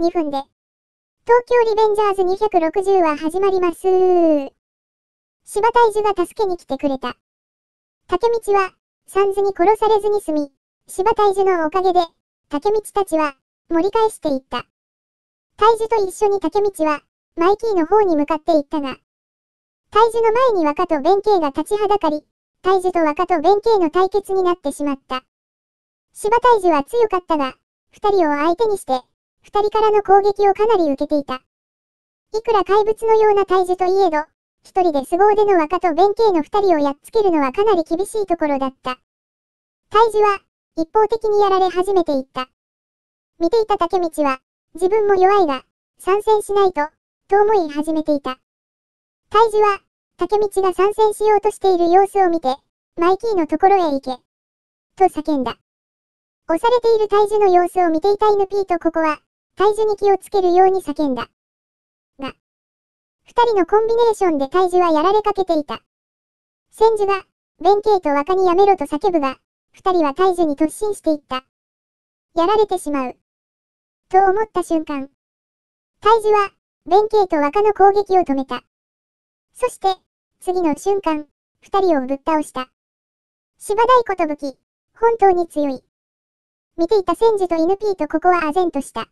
2分で。東京リベンジャーズ260は始まります柴大樹が助けに来てくれた。竹道は、サンズに殺されずに済み、柴大樹のおかげで、竹道たちは、盛り返していった。大樹と一緒に竹道は、マイキーの方に向かっていったが、大樹の前に若と弁慶が立ちはだかり、大樹と若と弁慶の対決になってしまった。柴大樹は強かったが、二人を相手にして、二人からの攻撃をかなり受けていた。いくら怪物のような体重といえど、一人で凄腕の若と弁慶の二人をやっつけるのはかなり厳しいところだった。体重は、一方的にやられ始めていった。見ていた竹道は、自分も弱いが、参戦しないと、と思い始めていた。体重は、竹道が参戦しようとしている様子を見て、マイキーのところへ行け。と叫んだ。押されている体重の様子を見ていた NP とここは、体重に気をつけるように叫んだ。が、二人のコンビネーションで体重はやられかけていた。千住は、弁慶と若にやめろと叫ぶが、二人は体重に突進していった。やられてしまう。と思った瞬間、体重は、弁慶と若の攻撃を止めた。そして、次の瞬間、二人をぶっ倒した。芝大ことぶき、本当に強い。見ていた千住と NP とここは唖然とした。